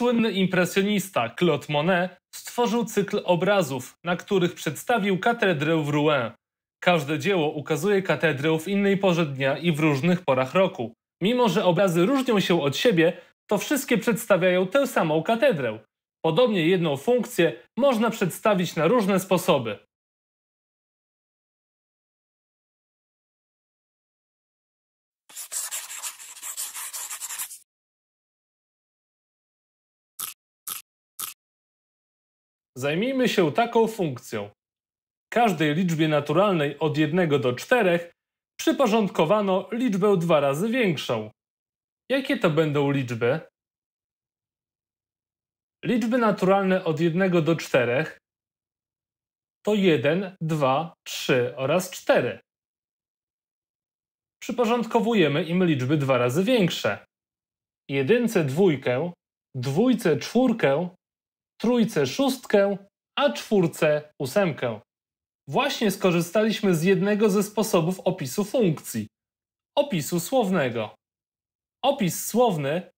Słynny impresjonista Claude Monet stworzył cykl obrazów, na których przedstawił katedrę w Rouen. Każde dzieło ukazuje katedrę w innej porze dnia i w różnych porach roku. Mimo, że obrazy różnią się od siebie, to wszystkie przedstawiają tę samą katedrę. Podobnie jedną funkcję można przedstawić na różne sposoby. Zajmijmy się taką funkcją. Każdej liczbie naturalnej od 1 do 4 przyporządkowano liczbę dwa razy większą. Jakie to będą liczby? Liczby naturalne od 1 do 4 to 1, 2, 3 oraz 4. Przyporządkowujemy im liczby dwa razy większe. Jedynce dwójkę, dwójce czwórkę trójce szóstkę, a czwórce ósemkę. Właśnie skorzystaliśmy z jednego ze sposobów opisu funkcji opisu słownego. Opis słowny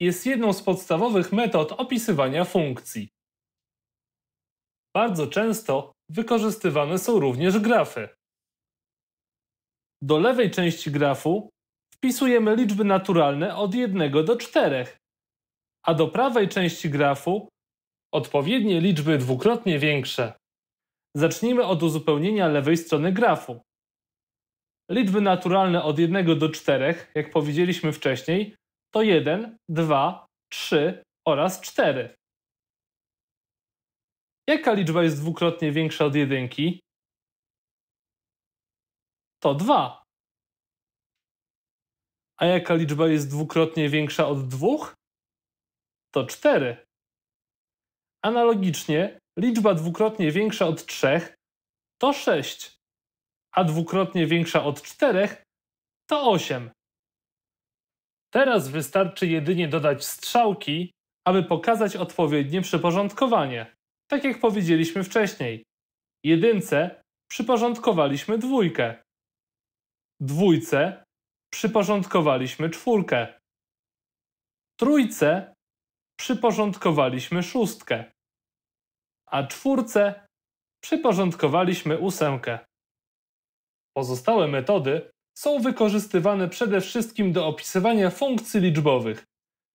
jest jedną z podstawowych metod opisywania funkcji. Bardzo często wykorzystywane są również grafy. Do lewej części grafu wpisujemy liczby naturalne od 1 do 4, a do prawej części grafu odpowiednie liczby dwukrotnie większe. Zacznijmy od uzupełnienia lewej strony grafu. Liczby naturalne od 1 do 4, jak powiedzieliśmy wcześniej, to 1, 2, 3 oraz 4. Jaka liczba jest dwukrotnie większa od jedynki? To 2. A jaka liczba jest dwukrotnie większa od 2? To 4. Analogicznie liczba dwukrotnie większa od 3 to 6, a dwukrotnie większa od 4 to 8. Teraz wystarczy jedynie dodać strzałki, aby pokazać odpowiednie przyporządkowanie, tak jak powiedzieliśmy wcześniej. Jedynce przyporządkowaliśmy dwójkę, dwójce przyporządkowaliśmy czwórkę, trójce przyporządkowaliśmy szóstkę a czwórce przyporządkowaliśmy ósemkę. Pozostałe metody są wykorzystywane przede wszystkim do opisywania funkcji liczbowych,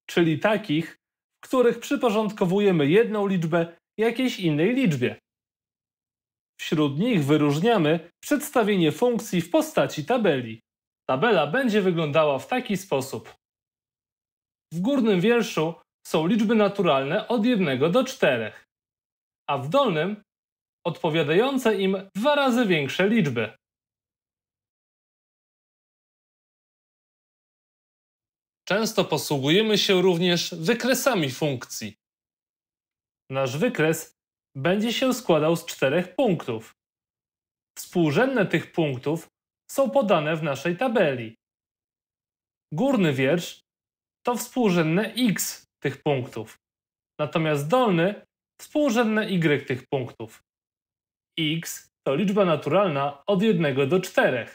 czyli takich, w których przyporządkowujemy jedną liczbę jakiejś innej liczbie. Wśród nich wyróżniamy przedstawienie funkcji w postaci tabeli. Tabela będzie wyglądała w taki sposób. W górnym wierszu są liczby naturalne od 1 do 4 a w dolnym odpowiadające im dwa razy większe liczby. Często posługujemy się również wykresami funkcji. Nasz wykres będzie się składał z czterech punktów. Współrzędne tych punktów są podane w naszej tabeli. Górny wiersz to współrzędne x tych punktów, natomiast dolny współrzędne y tych punktów. x to liczba naturalna od 1 do 4,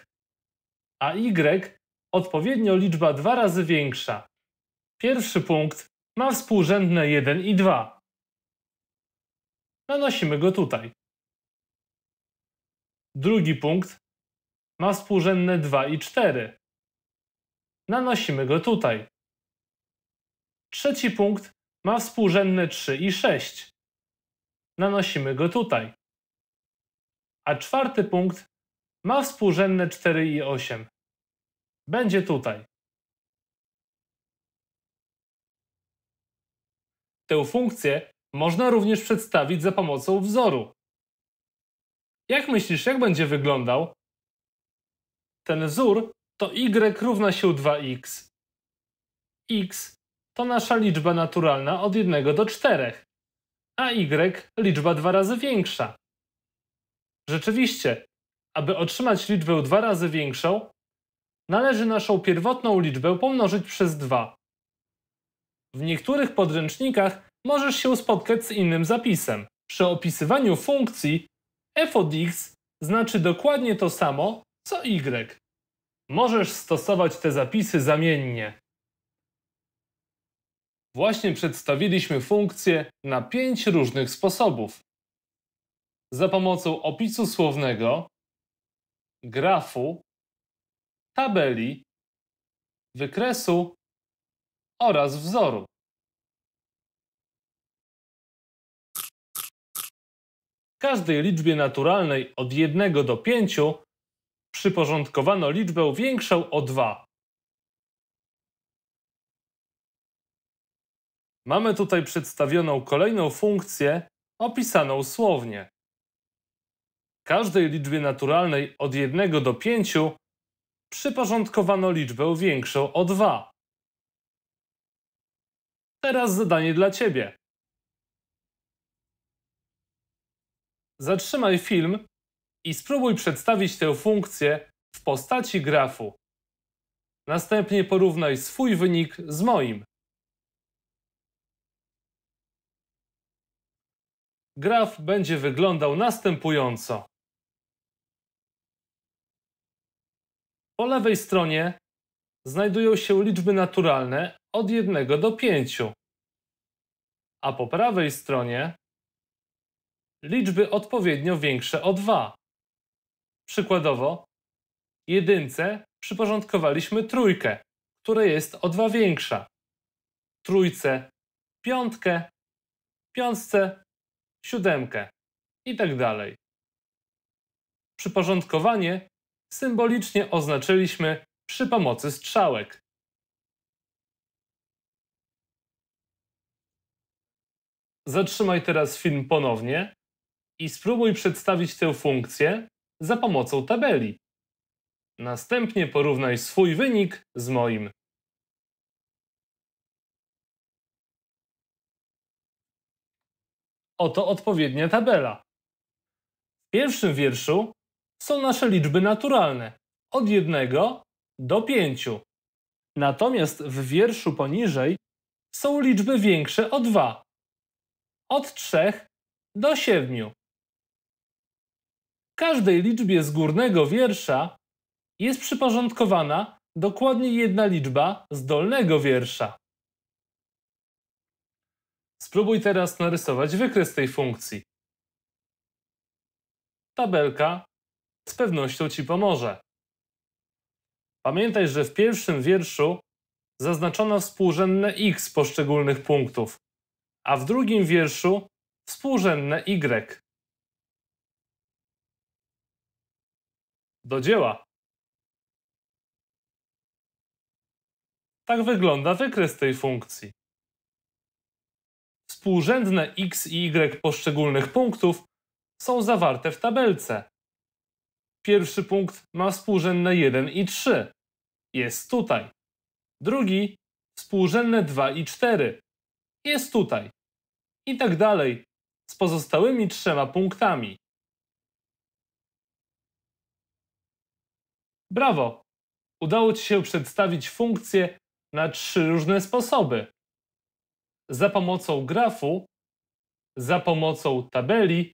a y odpowiednio liczba dwa razy większa. Pierwszy punkt ma współrzędne 1 i 2. Nanosimy go tutaj. Drugi punkt ma współrzędne 2 i 4. Nanosimy go tutaj. Trzeci punkt ma współrzędne 3 i 6 nanosimy go tutaj. A czwarty punkt ma współrzędne 4 i 8. Będzie tutaj. Tę funkcję można również przedstawić za pomocą wzoru. Jak myślisz, jak będzie wyglądał? Ten wzór to y równa się 2x. x to nasza liczba naturalna od 1 do 4 a y liczba dwa razy większa. Rzeczywiście, aby otrzymać liczbę dwa razy większą, należy naszą pierwotną liczbę pomnożyć przez dwa. W niektórych podręcznikach możesz się spotkać z innym zapisem. Przy opisywaniu funkcji f od x znaczy dokładnie to samo, co y. Możesz stosować te zapisy zamiennie. Właśnie przedstawiliśmy funkcję na pięć różnych sposobów. Za pomocą opisu słownego, grafu, tabeli, wykresu oraz wzoru. W każdej liczbie naturalnej od 1 do 5 przyporządkowano liczbę większą o 2 Mamy tutaj przedstawioną kolejną funkcję opisaną słownie. Każdej liczbie naturalnej od 1 do 5 przyporządkowano liczbę większą o 2. Teraz zadanie dla Ciebie. Zatrzymaj film i spróbuj przedstawić tę funkcję w postaci grafu. Następnie porównaj swój wynik z moim. Graf będzie wyglądał następująco. Po lewej stronie znajdują się liczby naturalne od 1 do 5, a po prawej stronie liczby odpowiednio większe o 2. Przykładowo, jedynce przyporządkowaliśmy trójkę, która jest o 2 większa, trójce piątkę, piątce siódemkę i tak dalej. Przyporządkowanie symbolicznie oznaczyliśmy przy pomocy strzałek. Zatrzymaj teraz film ponownie i spróbuj przedstawić tę funkcję za pomocą tabeli. Następnie porównaj swój wynik z moim. Oto odpowiednia tabela. W pierwszym wierszu są nasze liczby naturalne od 1 do 5. Natomiast w wierszu poniżej są liczby większe o 2, od 3 do 7. W każdej liczbie z górnego wiersza jest przyporządkowana dokładnie jedna liczba z dolnego wiersza. Spróbuj teraz narysować wykres tej funkcji. Tabelka z pewnością Ci pomoże. Pamiętaj, że w pierwszym wierszu zaznaczono współrzędne x poszczególnych punktów, a w drugim wierszu współrzędne y. Do dzieła! Tak wygląda wykres tej funkcji współrzędne x i y poszczególnych punktów są zawarte w tabelce. Pierwszy punkt ma współrzędne 1 i 3. Jest tutaj. Drugi współrzędne 2 i 4. Jest tutaj. I tak dalej z pozostałymi trzema punktami. Brawo! Udało Ci się przedstawić funkcję na trzy różne sposoby za pomocą grafu, za pomocą tabeli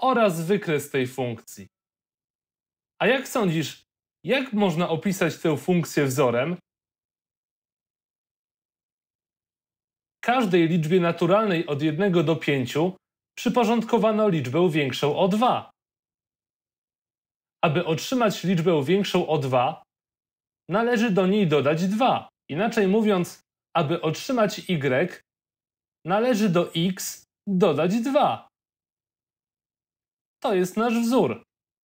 oraz wykres tej funkcji. A jak sądzisz, jak można opisać tę funkcję wzorem? Każdej liczbie naturalnej od 1 do 5 przyporządkowano liczbę większą o 2. Aby otrzymać liczbę większą o 2, należy do niej dodać 2. Inaczej mówiąc, aby otrzymać y, należy do x dodać 2. To jest nasz wzór.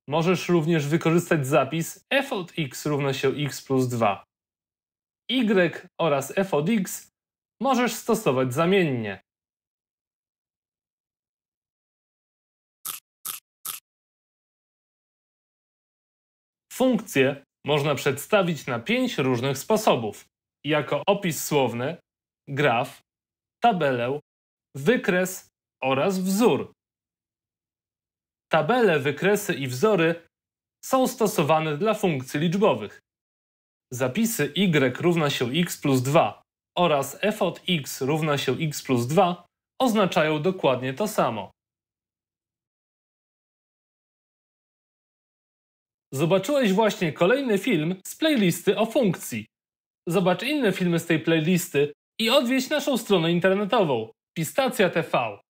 Możesz również wykorzystać zapis f od x równa się x plus 2. y oraz f od x możesz stosować zamiennie. Funkcję można przedstawić na pięć różnych sposobów jako opis słowny, graf, tabelę, wykres oraz wzór. Tabele, wykresy i wzory są stosowane dla funkcji liczbowych. Zapisy y równa się x plus 2 oraz f od x równa się x plus 2 oznaczają dokładnie to samo. Zobaczyłeś właśnie kolejny film z playlisty o funkcji. Zobacz inne filmy z tej playlisty i odwiedź naszą stronę internetową pistacja.tv.